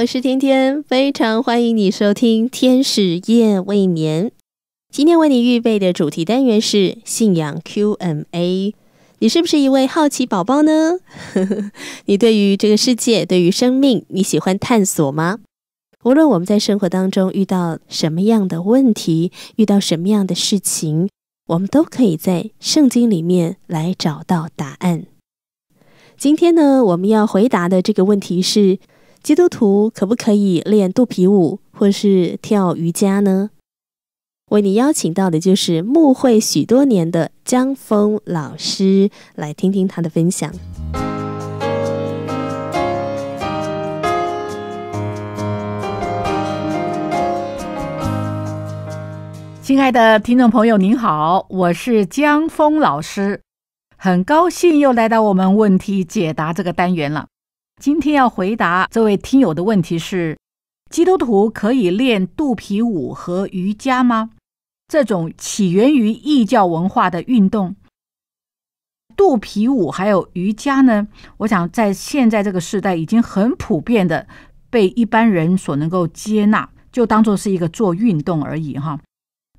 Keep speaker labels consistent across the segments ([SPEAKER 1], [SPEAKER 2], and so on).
[SPEAKER 1] 我是天天，非常欢迎你收听《天使夜未眠》。今天为你预备的主题单元是信仰 Q&A。你是不是一位好奇宝宝呢？你对于这个世界，对于生命，你喜欢探索吗？无论我们在生活当中遇到什么样的问题，遇到什么样的事情，我们都可以在圣经里面来找到答案。今天呢，我们要回答的这个问题是。基督徒可不可以练肚皮舞，或是跳瑜伽呢？为你邀请到的就是慕会许多年的江峰老师，来听听他的分享。
[SPEAKER 2] 亲爱的听众朋友，您好，我是江峰老师，很高兴又来到我们问题解答这个单元了。今天要回答这位听友的问题是：基督徒可以练肚皮舞和瑜伽吗？这种起源于异教文化的运动，肚皮舞还有瑜伽呢？我想在现在这个时代已经很普遍的被一般人所能够接纳，就当做是一个做运动而已哈。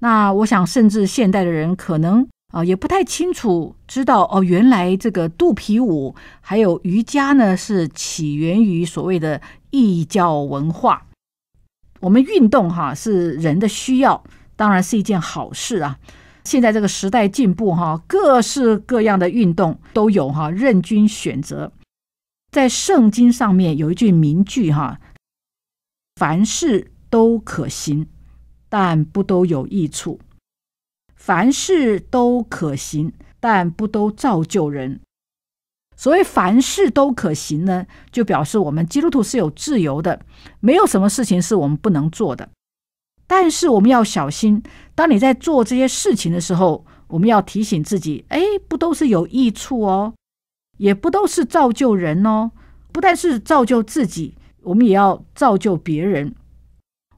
[SPEAKER 2] 那我想，甚至现代的人可能。啊，也不太清楚，知道哦。原来这个肚皮舞还有瑜伽呢，是起源于所谓的异教文化。我们运动哈是人的需要，当然是一件好事啊。现在这个时代进步哈，各式各样的运动都有哈，任君选择。在圣经上面有一句名句哈：凡事都可行，但不都有益处。凡事都可行，但不都造就人。所谓凡事都可行呢，就表示我们基督徒是有自由的，没有什么事情是我们不能做的。但是我们要小心，当你在做这些事情的时候，我们要提醒自己：，哎，不都是有益处哦，也不都是造就人哦，不但是造就自己，我们也要造就别人。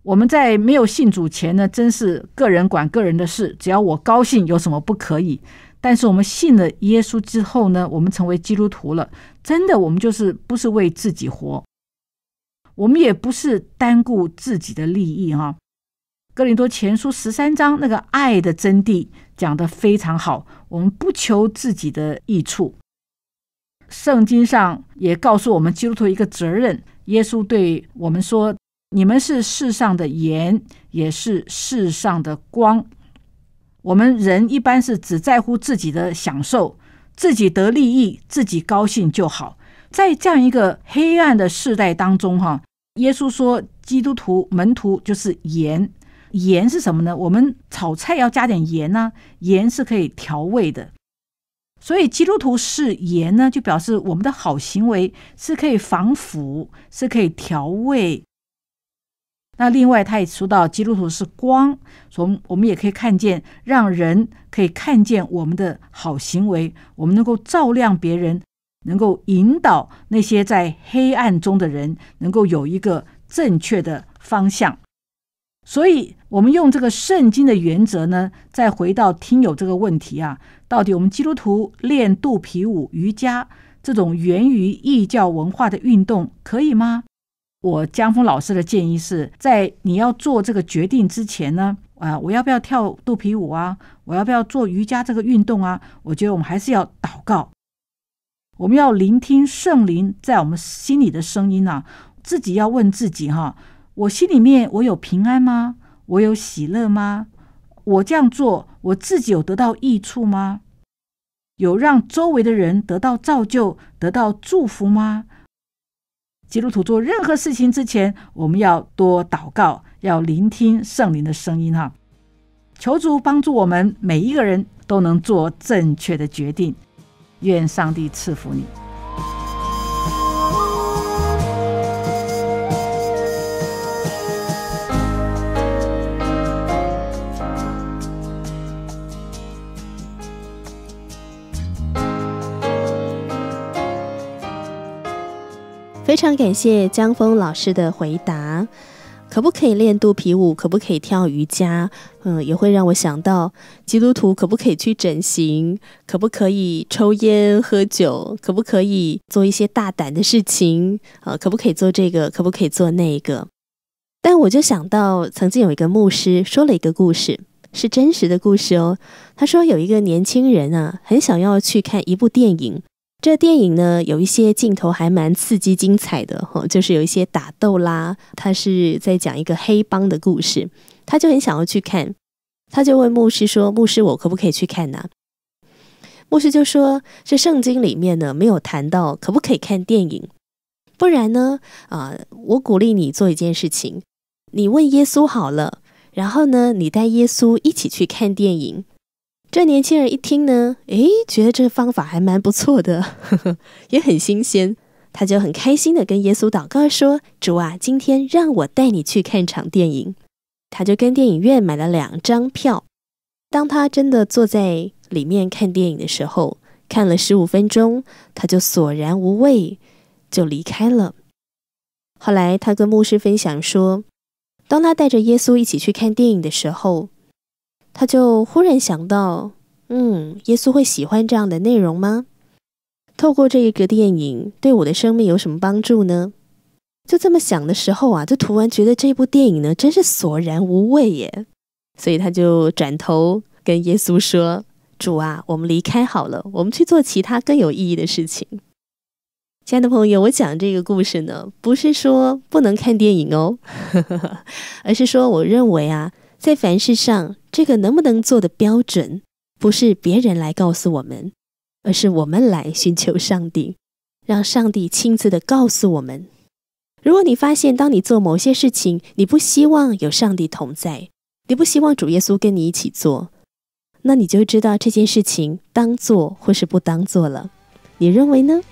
[SPEAKER 2] 我们在没有信主前呢，真是个人管个人的事，只要我高兴，有什么不可以？但是我们信了耶稣之后呢，我们成为基督徒了，真的，我们就是不是为自己活，我们也不是单顾自己的利益啊。哥林多前书十三章那个爱的真谛讲得非常好，我们不求自己的益处。圣经上也告诉我们基督徒一个责任，耶稣对我们说。你们是世上的盐，也是世上的光。我们人一般是只在乎自己的享受，自己得利益，自己高兴就好。在这样一个黑暗的世代当中，哈，耶稣说，基督徒门徒就是盐。盐是什么呢？我们炒菜要加点盐呢，盐是可以调味的。所以基督徒是盐呢，就表示我们的好行为是可以防腐，是可以调味。那另外，他也说到基督徒是光，从我们也可以看见，让人可以看见我们的好行为，我们能够照亮别人，能够引导那些在黑暗中的人，能够有一个正确的方向。所以，我们用这个圣经的原则呢，再回到听友这个问题啊，到底我们基督徒练肚皮舞、瑜伽这种源于异教文化的运动，可以吗？我江峰老师的建议是在你要做这个决定之前呢，啊，我要不要跳肚皮舞啊？我要不要做瑜伽这个运动啊？我觉得我们还是要祷告，我们要聆听圣灵在我们心里的声音呐。自己要问自己哈，我心里面我有平安吗？我有喜乐吗？我这样做我自己有得到益处吗？有让周围的人得到造就、得到祝福吗？基督徒做任何事情之前，我们要多祷告，要聆听圣灵的声音，哈，求主帮助我们每一个人都能做正确的决定。愿上帝赐福你。
[SPEAKER 1] 非常感谢江峰老师的回答。可不可以练肚皮舞？可不可以跳瑜伽？嗯，也会让我想到基督徒可不可以去整形？可不可以抽烟喝酒？可不可以做一些大胆的事情？啊，可不可以做这个？可不可以做那个？但我就想到，曾经有一个牧师说了一个故事，是真实的故事哦。他说有一个年轻人啊，很想要去看一部电影。这电影呢，有一些镜头还蛮刺激、精彩的哈，就是有一些打斗啦。他是在讲一个黑帮的故事，他就很想要去看，他就问牧师说：“牧师，我可不可以去看呢？”牧师就说：“这圣经里面呢，没有谈到可不可以看电影，不然呢，啊，我鼓励你做一件事情，你问耶稣好了，然后呢，你带耶稣一起去看电影。”这年轻人一听呢，诶，觉得这方法还蛮不错的，呵呵，也很新鲜，他就很开心的跟耶稣祷告说：“主啊，今天让我带你去看场电影。”他就跟电影院买了两张票。当他真的坐在里面看电影的时候，看了十五分钟，他就索然无味，就离开了。后来他跟牧师分享说：“当他带着耶稣一起去看电影的时候。”他就忽然想到，嗯，耶稣会喜欢这样的内容吗？透过这一个电影，对我的生命有什么帮助呢？就这么想的时候啊，就突然觉得这部电影呢，真是索然无味耶。所以他就转头跟耶稣说：“主啊，我们离开好了，我们去做其他更有意义的事情。”亲爱的朋友我讲这个故事呢，不是说不能看电影哦，而是说我认为啊。在凡事上，这个能不能做的标准，不是别人来告诉我们，而是我们来寻求上帝，让上帝亲自的告诉我们。如果你发现，当你做某些事情，你不希望有上帝同在，你不希望主耶稣跟你一起做，那你就知道这件事情当做或是不当做了。你认为呢？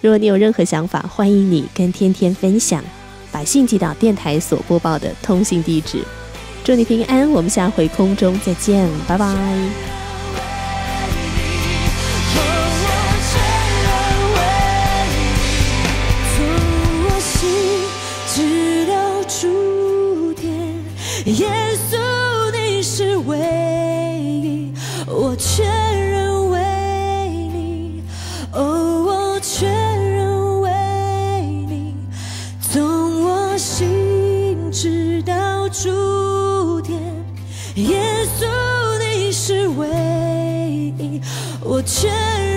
[SPEAKER 1] 如果你有任何想法，欢迎你跟天天分享。百姓寄到电台所播报的通信地址。祝你平安，我们下回空中再见，拜拜。我确认。